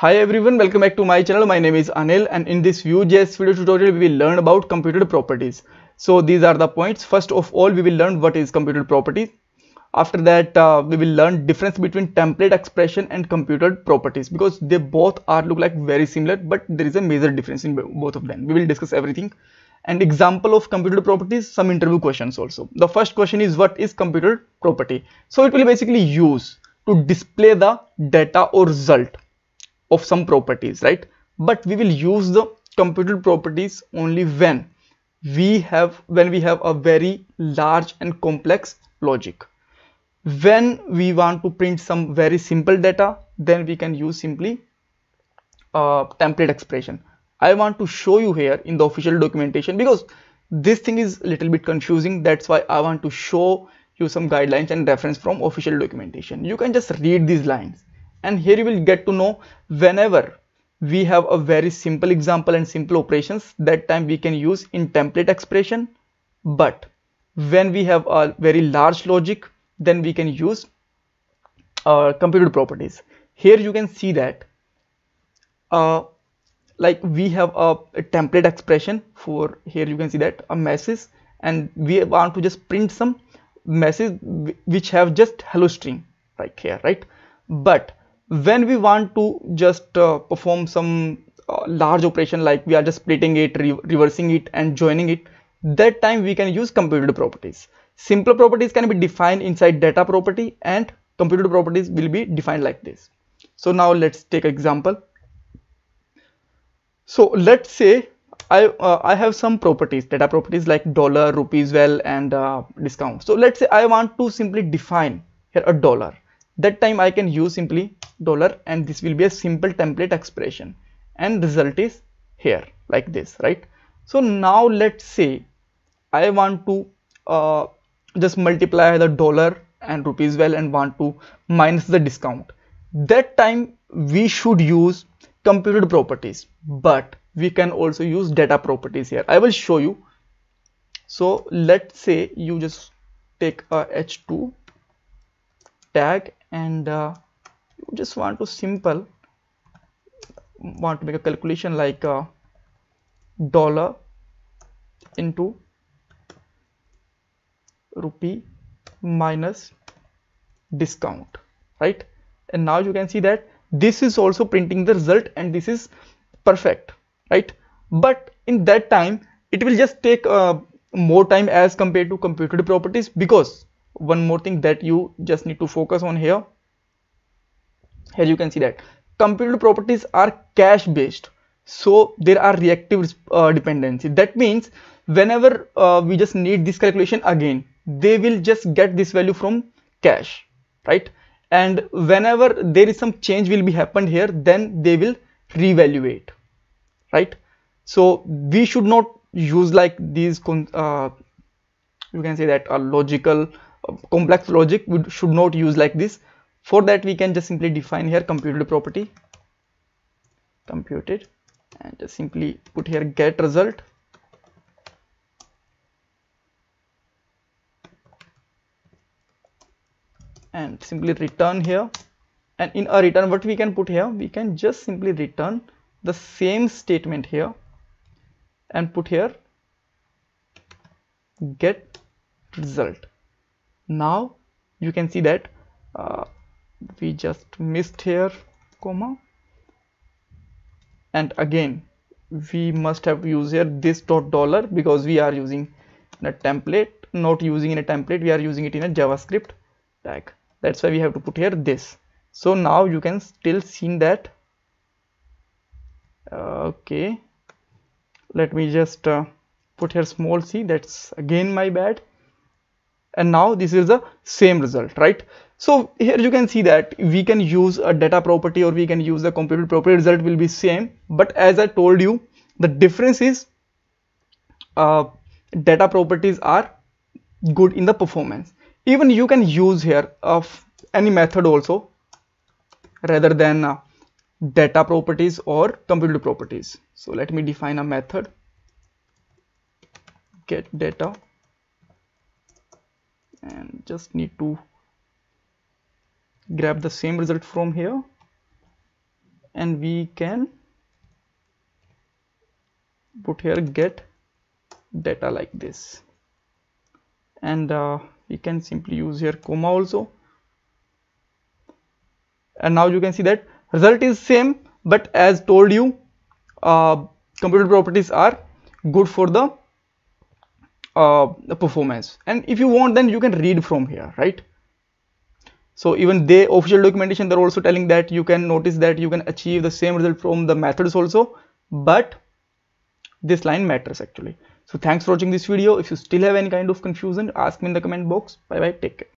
Hi everyone, welcome back to my channel. My name is Anil and in this Vue.js video tutorial, we will learn about computed properties. So these are the points. First of all, we will learn what is computed properties. After that, uh, we will learn difference between template expression and computed properties because they both are look like very similar, but there is a major difference in both of them. We will discuss everything and example of computed properties, some interview questions also. The first question is what is computed property? So it will basically use to display the data or result of some properties right but we will use the computed properties only when we have when we have a very large and complex logic when we want to print some very simple data then we can use simply uh, template expression i want to show you here in the official documentation because this thing is a little bit confusing that's why i want to show you some guidelines and reference from official documentation you can just read these lines and here you will get to know whenever we have a very simple example and simple operations that time we can use in template expression but when we have a very large logic then we can use uh, computed properties here you can see that uh, like we have a, a, template expression for here you can see that a message and we want to just print some message which have just hello string like here right but when we want to just uh, perform some uh, large operation like we are just splitting it re reversing it and joining it that time we can use computed properties Simple properties can be defined inside data property and computed properties will be defined like this so now let's take example so let's say I, uh, I have some properties data properties like dollar rupees well and uh, discount so let's say I want to simply define here a dollar that time I can use simply dollar and this will be a simple template expression and result is here like this right so now let's say I want to uh, just multiply the dollar and rupees well and want to minus the discount that time we should use computed properties but we can also use data properties here I will show you so let's say you just take a h2 tag and uh, you just want to simple want to make a calculation like uh, dollar into rupee minus discount right and now you can see that this is also printing the result and this is perfect right but in that time it will just take uh, more time as compared to computed properties because one more thing that you just need to focus on here as you can see that computed properties are cache based so there are reactive uh, dependency that means whenever uh, we just need this calculation again they will just get this value from cache right and whenever there is some change will be happened here then they will reevaluate right so we should not use like these uh, you can say that a uh, logical complex logic we should not use like this for that we can just simply define here computed property computed and just simply put here get result and simply return here and in a return what we can put here we can just simply return the same statement here and put here get result now you can see that uh, we just missed here comma and again we must have used here this dot dollar because we are using a template not using in a template we are using it in a javascript tag that's why we have to put here this so now you can still see that okay let me just uh, put here small c that's again my bad and now this is the same result right so here you can see that we can use a data property or we can use the computed property result will be same but as i told you the difference is uh, data properties are good in the performance even you can use here of any method also rather than uh, data properties or computed properties so let me define a method get data and just need to grab the same result from here and we can put here get data like this and uh, we can simply use here comma also and now you can see that result is same but as told you uh, computer properties are good for the uh, performance and if you want then you can read from here right so even they official documentation they're also telling that you can notice that you can achieve the same result from the methods also but this line matters actually so thanks for watching this video if you still have any kind of confusion ask me in the comment box bye bye take care